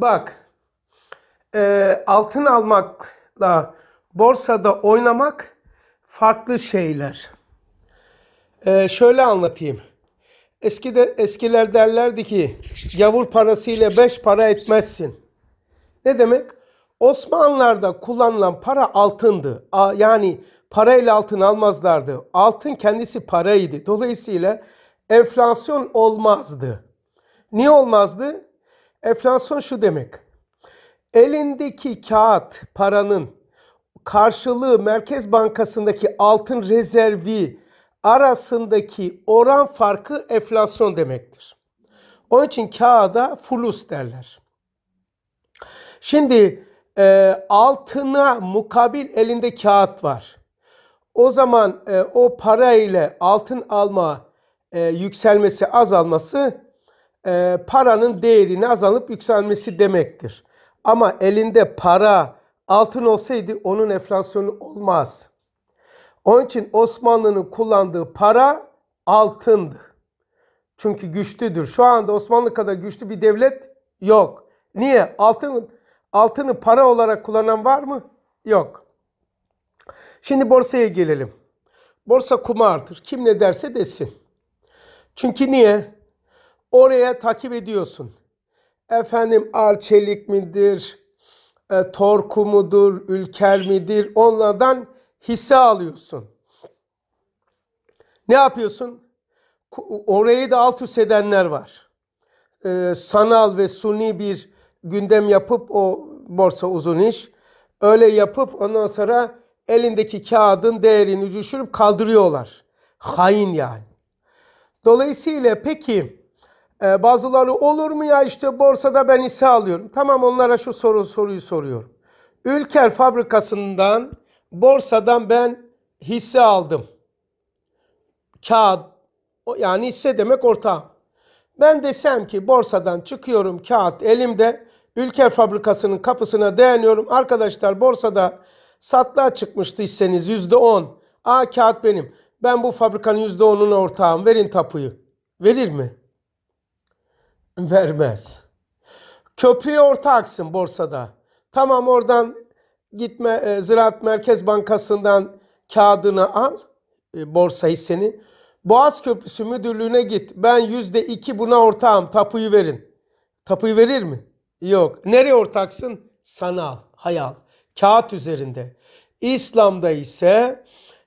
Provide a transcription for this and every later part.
Bak e, altın almakla borsada oynamak farklı şeyler. E, şöyle anlatayım. Eskide eskiler derlerdi ki yavur parasıyla beş para etmezsin. Ne demek? Osmanlılar'da kullanılan para altındı. A, yani parayla altın almazlardı. Altın kendisi paraydı. Dolayısıyla enflasyon olmazdı. Niye olmazdı? Enflasyon şu demek. Elindeki kağıt paranın karşılığı Merkez Bankası'ndaki altın rezervi arasındaki oran farkı enflasyon demektir. Onun için kağıda fulus derler. Şimdi e, altına mukabil elinde kağıt var. O zaman e, o para ile altın alma e, yükselmesi azalması e, paranın değerini azalıp yükselmesi demektir. Ama elinde para altın olsaydı onun enflasyonu olmaz. Onun için Osmanlı'nın kullandığı para altındı. Çünkü güçlüdür. Şu anda Osmanlı kadar güçlü bir devlet yok. Niye? Altın altını para olarak kullanan var mı? Yok. Şimdi borsaya gelelim. Borsa kumardır. Kim ne derse desin. Çünkü niye? Oraya takip ediyorsun. Efendim Arçelik midir, e, Torku mudur, Ülker midir onlardan hisse alıyorsun. Ne yapıyorsun? Orayı da alt üst edenler var. E, sanal ve suni bir gündem yapıp o borsa uzun iş. Öyle yapıp ondan sonra elindeki kağıdın değerini düşürüp kaldırıyorlar. Hain yani. Dolayısıyla peki ee, bazıları olur mu ya işte borsada ben hisse alıyorum. Tamam onlara şu soru soruyu soruyorum. Ülker fabrikasından borsadan ben hisse aldım. Kağıt yani hisse demek orta. Ben desem ki borsadan çıkıyorum kağıt elimde Ülker fabrikasının kapısına dayanıyorum. Arkadaşlar borsada satlığa çıkmıştı hisseniz yüzde on. A kağıt benim. Ben bu fabrikanın yüzde %10'una ortağım. Verin tapuyu. Verir mi? vermez. Köprüye ortaksın borsada. Tamam oradan gitme e, Ziraat Merkez Bankası'ndan kağıdını al e, borsa hisseni. Boğaz Köprüsü Müdürlüğü'ne git. Ben yüzde iki buna ortağım. Tapuyu verin. Tapuyu verir mi? Yok. Nereye ortaksın? Sanal, hayal, kağıt üzerinde. İslam'da ise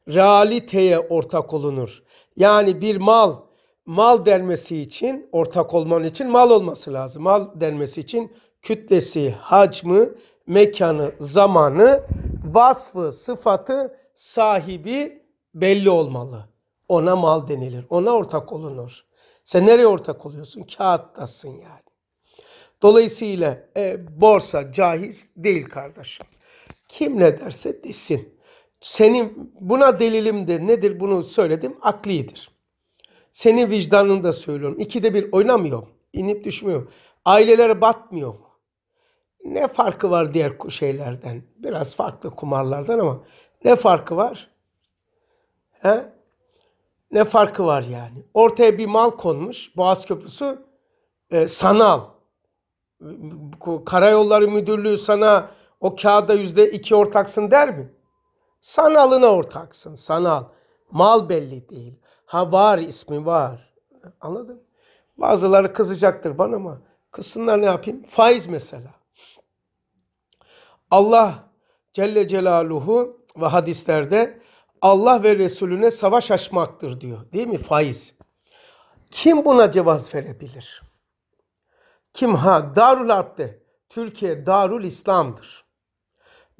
realiteye ortak olunur. Yani bir mal mal denmesi için, ortak olman için mal olması lazım. Mal denmesi için kütlesi, hacmi, mekanı, zamanı, vasfı, sıfatı, sahibi belli olmalı. Ona mal denilir. Ona ortak olunur. Sen nereye ortak oluyorsun? Kağıttasın yani. Dolayısıyla e, borsa caiz değil kardeşim. Kim ne derse desin. Senin buna delilim de nedir bunu söyledim aklidir. Senin vicdanını da söylüyorum. İkide bir oynamıyor. İnip düşmüyor. Ailelere batmıyor. Ne farkı var diğer şeylerden? Biraz farklı kumarlardan ama ne farkı var? He? Ne farkı var yani? Ortaya bir mal konmuş. Boğaz Köprüsü e, sanal. Karayolları Müdürlüğü sana o kağıda yüzde iki ortaksın der mi? Sanalına ortaksın, sanal. Mal belli değil. Ha var ismi var. Anladın? Bazıları kızacaktır bana ama kızsınlar ne yapayım? Faiz mesela. Allah Celle Celaluhu ve hadislerde Allah ve Resulüne savaş açmaktır diyor. Değil mi? Faiz. Kim buna cevaz verebilir? Kim? Ha Darul Arp'te. Türkiye Darul İslam'dır.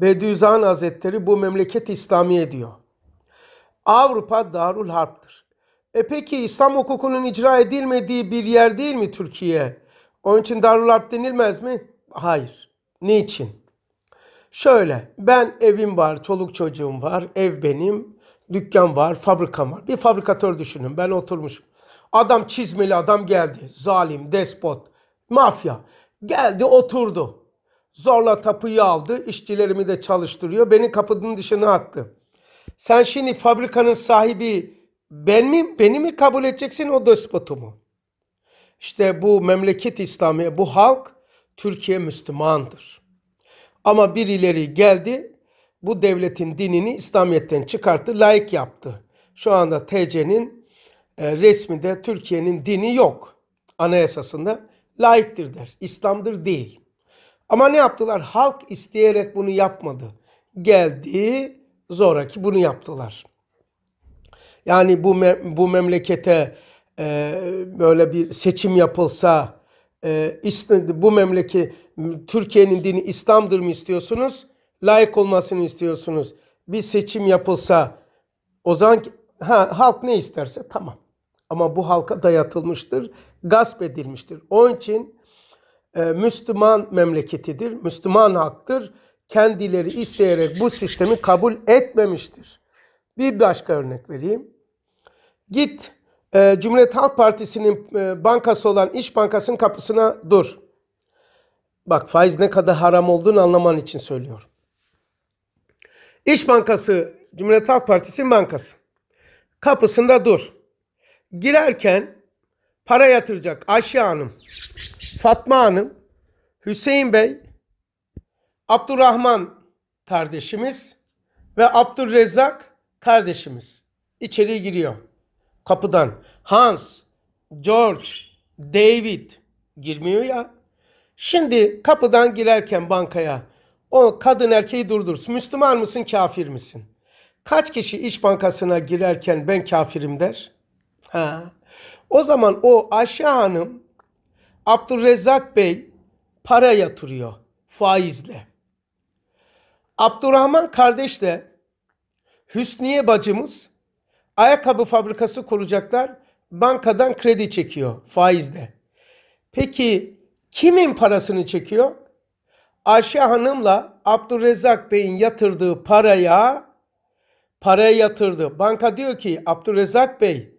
Bediüzzaman Hazretleri bu memleket İslamiye diyor. Avrupa Darul Harp'tır. E peki İslam hukukunun icra edilmediği bir yer değil mi Türkiye? Onun için Darül Harp denilmez mi? Hayır. Niçin? Şöyle ben evim var, çoluk çocuğum var, ev benim, dükkan var, fabrikam var. Bir fabrikatör düşünün ben oturmuşum. Adam çizmeli adam geldi. Zalim, despot, mafya. Geldi oturdu. Zorla tapuyu aldı. işçilerimi de çalıştırıyor. Beni kapının dışına attı. Sen şimdi fabrikanın sahibi ben mi beni mi kabul edeceksin o despotumu? İşte bu memleket İslami, bu halk Türkiye Müslümandır. Ama birileri geldi bu devletin dinini İslamiyet'ten çıkarttı, layık yaptı. Şu anda TC'nin e, resminde Türkiye'nin dini yok. Anayasasında laiktir der. İslam'dır değil. Ama ne yaptılar? Halk isteyerek bunu yapmadı. Geldi zoraki bunu yaptılar. Yani bu me- bu memlekete e, böyle bir seçim yapılsa e, bu memleket Türkiye'nin dini İslam'dır mı istiyorsunuz? Layık olmasını istiyorsunuz. Bir seçim yapılsa o zaman ha, halk ne isterse tamam. Ama bu halka dayatılmıştır, gasp edilmiştir. Onun için e, Müslüman memleketidir, Müslüman halktır Kendileri isteyerek bu sistemi kabul etmemiştir. Bir başka örnek vereyim. Git e, Cumhuriyet Halk Partisi'nin e, bankası olan İş Bankası'nın kapısına dur. Bak faiz ne kadar haram olduğunu anlaman için söylüyorum. İş Bankası Cumhuriyet Halk Partisi'nin bankası. Kapısında dur. Girerken para yatıracak Ayşe Hanım, Fatma Hanım, Hüseyin Bey, Abdurrahman kardeşimiz ve Abdurrezzak kardeşimiz içeri giriyor kapıdan Hans, George, David girmiyor ya. Şimdi kapıdan girerken bankaya o kadın erkeği durdurur. Müslüman mısın kafir misin? Kaç kişi iş bankasına girerken ben kafirim der? Ha. O zaman o Ayşe Hanım Abdurrezzak Bey para yatırıyor faizle. Abdurrahman kardeş de Hüsniye bacımız Ayakkabı fabrikası kuracaklar. Bankadan kredi çekiyor faizle. Peki kimin parasını çekiyor? Ayşe Hanım'la Abdurrezzak Bey'in yatırdığı paraya paraya yatırdı. Banka diyor ki Abdurrezzak Bey,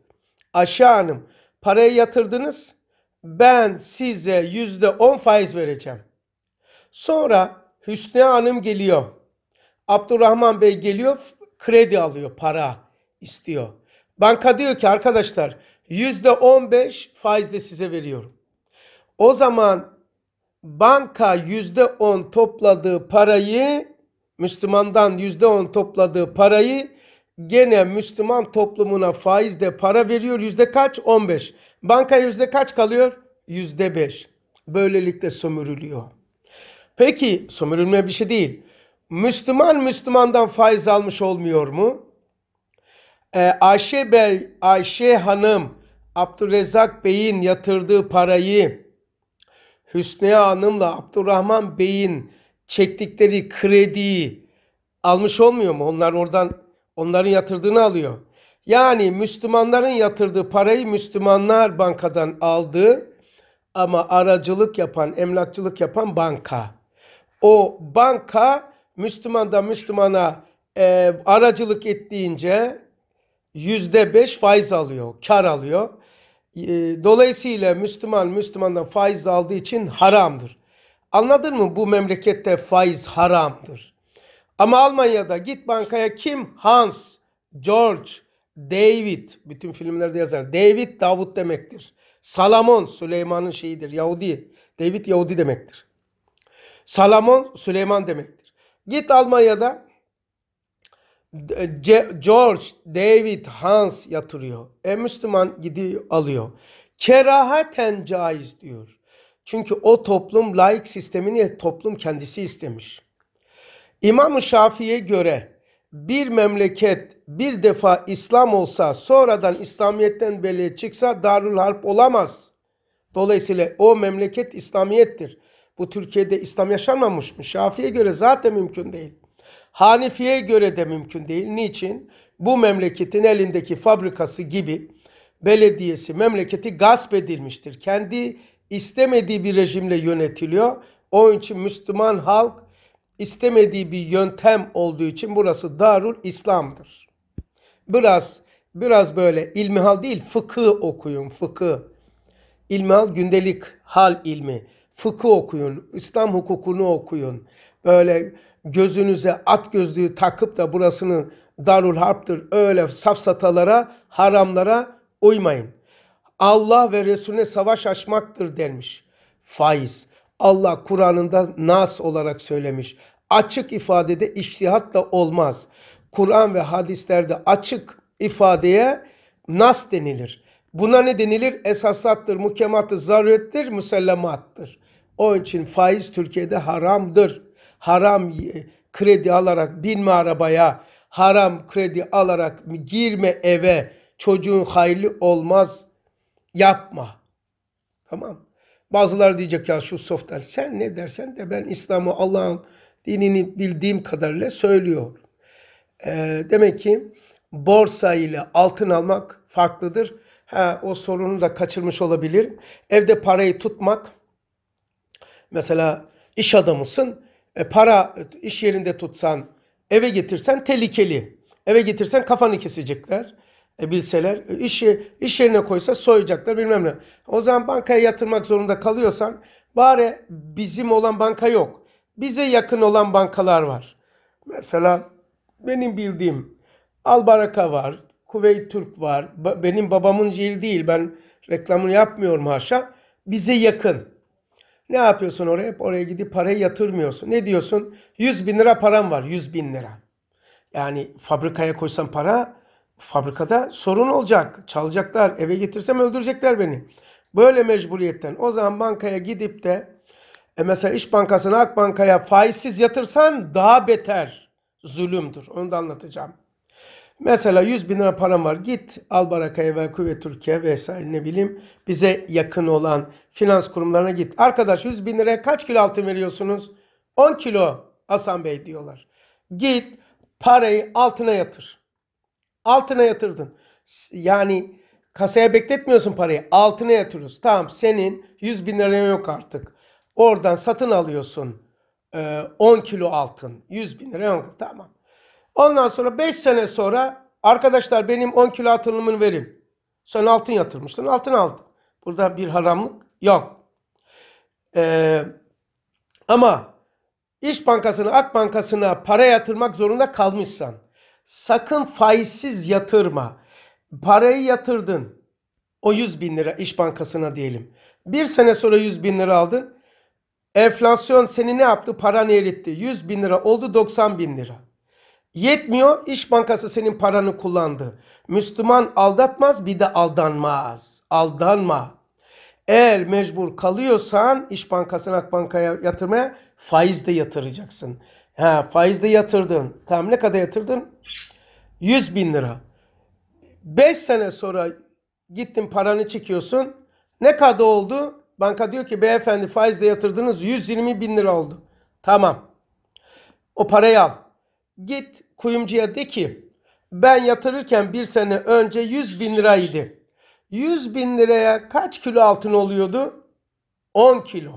Ayşe Hanım paraya yatırdınız. Ben size yüzde on faiz vereceğim. Sonra Hüsnü Hanım geliyor. Abdurrahman Bey geliyor kredi alıyor para istiyor. Banka diyor ki arkadaşlar yüzde on beş faiz de size veriyorum. O zaman banka yüzde on topladığı parayı Müslümandan yüzde on topladığı parayı gene Müslüman toplumuna faizde para veriyor. Yüzde kaç? On beş. Banka yüzde kaç kalıyor? Yüzde beş. Böylelikle sömürülüyor. Peki sömürülme bir şey değil. Müslüman Müslümandan faiz almış olmuyor mu? Ee, Ayşe, Bey, Ayşe Hanım Abdurrezzak Bey'in yatırdığı parayı Hüsnü Hanım'la Abdurrahman Bey'in çektikleri krediyi almış olmuyor mu? Onlar oradan onların yatırdığını alıyor. Yani Müslümanların yatırdığı parayı Müslümanlar bankadan aldı ama aracılık yapan, emlakçılık yapan banka. O banka Müslümandan Müslümana e, aracılık ettiğince %5 faiz alıyor, kar alıyor. Ee, dolayısıyla Müslüman Müslümandan faiz aldığı için haramdır. Anladın mı bu memlekette faiz haramdır. Ama Almanya'da git bankaya kim? Hans, George, David. Bütün filmlerde yazar. David Davut demektir. Salamon Süleyman'ın şeyidir. Yahudi. David Yahudi demektir. Salamon Süleyman demektir. Git Almanya'da George, David, Hans yatırıyor. E Müslüman gidiyor alıyor. Kerahaten caiz diyor. Çünkü o toplum laik sistemini toplum kendisi istemiş. İmam-ı Şafii'ye göre bir memleket bir defa İslam olsa sonradan İslamiyet'ten belli çıksa Darül Harp olamaz. Dolayısıyla o memleket İslamiyet'tir. Bu Türkiye'de İslam yaşanmamış mı? Şafii'ye göre zaten mümkün değil. Hanifi'ye göre de mümkün değil. Niçin? Bu memleketin elindeki fabrikası gibi belediyesi memleketi gasp edilmiştir. Kendi istemediği bir rejimle yönetiliyor. Onun için Müslüman halk istemediği bir yöntem olduğu için burası Darul İslam'dır. Biraz biraz böyle ilmihal değil fıkı okuyun fıkı. İlmihal gündelik hal ilmi. Fıkı okuyun, İslam hukukunu okuyun. Böyle gözünüze at gözlüğü takıp da burasının darul harptır öyle safsatalara, haramlara uymayın. Allah ve Resulüne savaş açmaktır demiş. Faiz. Allah Kur'an'ında nas olarak söylemiş. Açık ifadede iştihatla olmaz. Kur'an ve hadislerde açık ifadeye nas denilir. Buna ne denilir? Esasattır, mukemattır, zarurettir, müsellemattır. Onun için faiz Türkiye'de haramdır haram kredi alarak binme arabaya, haram kredi alarak girme eve, çocuğun hayırlı olmaz yapma. Tamam bazılar diyecek ya şu softer sen ne dersen de ben İslam'ı Allah'ın dinini bildiğim kadarıyla söylüyorum. Ee, demek ki borsa ile altın almak farklıdır. Ha, o sorunu da kaçırmış olabilir. Evde parayı tutmak mesela iş adamısın e, para iş yerinde tutsan, eve getirsen tehlikeli. Eve getirsen kafanı kesecekler. E, bilseler e, işi iş yerine koysa soyacaklar bilmem ne. O zaman bankaya yatırmak zorunda kalıyorsan bari bizim olan banka yok. Bize yakın olan bankalar var. Mesela benim bildiğim Albaraka var, Kuveyt Türk var. Ba benim babamın yeri değil. Ben reklamını yapmıyorum haşa. Bize yakın. Ne yapıyorsun oraya? Hep oraya gidip parayı yatırmıyorsun. Ne diyorsun? 100 bin lira param var. 100 bin lira. Yani fabrikaya koysam para fabrikada sorun olacak. Çalacaklar. Eve getirsem öldürecekler beni. Böyle mecburiyetten. O zaman bankaya gidip de e mesela İş Bankası'na Akbanka'ya faizsiz yatırsan daha beter zulümdür. Onu da anlatacağım. Mesela 100 bin lira param var. Git Albaraka'ya ve Kuvvet Türkiye vesaire ne bileyim bize yakın olan finans kurumlarına git. Arkadaş 100 bin liraya kaç kilo altın veriyorsunuz? 10 kilo Hasan Bey diyorlar. Git parayı altına yatır. Altına yatırdın. Yani kasaya bekletmiyorsun parayı. Altına yatırıyorsun. Tamam senin 100 bin liraya yok artık. Oradan satın alıyorsun 10 kilo altın. 100 bin liraya yok. Tamam. Ondan sonra 5 sene sonra arkadaşlar benim 10 kilo atılımını verin. Sen altın yatırmıştın altın aldın. Burada bir haramlık yok. Ee, ama İş Bankası'na, Ak Bankası'na para yatırmak zorunda kalmışsan sakın faizsiz yatırma. Parayı yatırdın. O 100 bin lira İş Bankası'na diyelim. Bir sene sonra 100 bin lira aldın. Enflasyon seni ne yaptı? Paranı eritti. 100 bin lira oldu 90 bin lira. Yetmiyor, İş Bankası senin paranı kullandı. Müslüman aldatmaz bir de aldanmaz. Aldanma. Eğer mecbur kalıyorsan İş Bankası'na Akbanka'ya yatırmaya faiz de yatıracaksın. Ha, faiz de yatırdın. Tamam ne kadar yatırdın? 100 bin lira. 5 sene sonra gittin paranı çekiyorsun. Ne kadar oldu? Banka diyor ki beyefendi faizle yatırdınız 120 bin lira oldu. Tamam. O parayı al. Git kuyumcuya de ki ben yatırırken bir sene önce 100 bin liraydı. 100 bin liraya kaç kilo altın oluyordu? 10 kilo.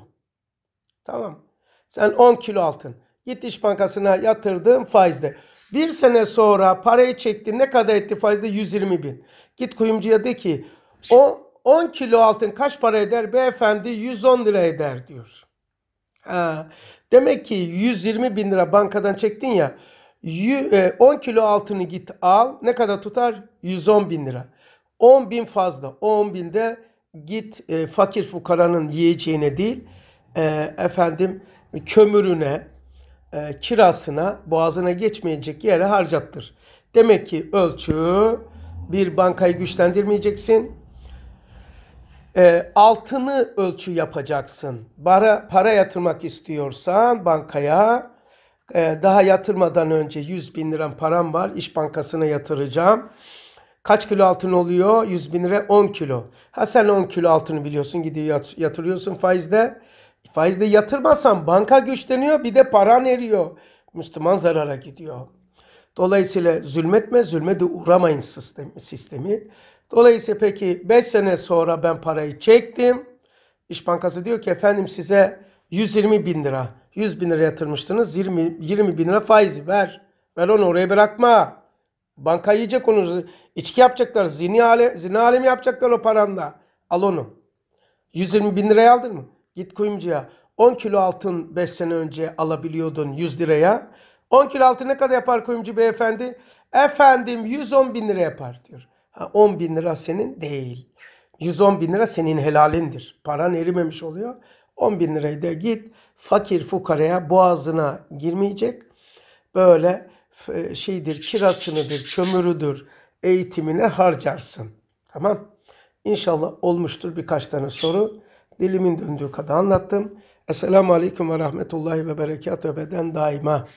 Tamam. Sen 10 kilo altın. Git iş Bankası'na yatırdığın faizde. Bir sene sonra parayı çekti. Ne kadar etti faizde? 120 bin. Git kuyumcuya de ki o 10 kilo altın kaç para eder? Beyefendi 110 lira eder diyor. Ha. Demek ki 120 bin lira bankadan çektin ya. 10 e, kilo altını git al. Ne kadar tutar? 110 bin lira. 10 bin fazla. 10 binde git e, fakir fukaranın yiyeceğine değil e, efendim kömürüne, e, kirasına, boğazına geçmeyecek yere harcattır. Demek ki ölçü bir bankayı güçlendirmeyeceksin. E, altını ölçü yapacaksın. Para, para yatırmak istiyorsan bankaya ee, daha yatırmadan önce 100 bin liram param var. İş Bankası'na yatıracağım. Kaç kilo altın oluyor? 100 bin lira 10 kilo. Ha sen 10 kilo altını biliyorsun gidiyor yatırıyorsun faizde. Faizde yatırmazsan banka güçleniyor bir de paran eriyor. Müslüman zarara gidiyor. Dolayısıyla zulmetme, zulme de uğramayın sistemi. sistemi. Dolayısıyla peki 5 sene sonra ben parayı çektim. İş Bankası diyor ki efendim size 120 bin lira 100 bin lira yatırmıştınız. 20, 20 bin lira faizi ver. Ver onu oraya bırakma. Banka yiyecek onu. İçki yapacaklar. Zini ale, zina alemi yapacaklar o paranla. Al onu. 120 bin liraya aldın mı? Git kuyumcuya. 10 kilo altın 5 sene önce alabiliyordun 100 liraya. 10 kilo altın ne kadar yapar kuyumcu beyefendi? Efendim 110 bin lira yapar diyor. Ha, 10 bin lira senin değil. 110 bin lira senin helalindir. Paran erimemiş oluyor. 10 bin lirayı da git fakir fukaraya boğazına girmeyecek. Böyle e, şeydir kirasınıdır, kömürüdür, eğitimine harcarsın. Tamam. İnşallah olmuştur birkaç tane soru. Dilimin döndüğü kadar anlattım. Esselamu Aleyküm ve Rahmetullahi ve Berekatü beden daima.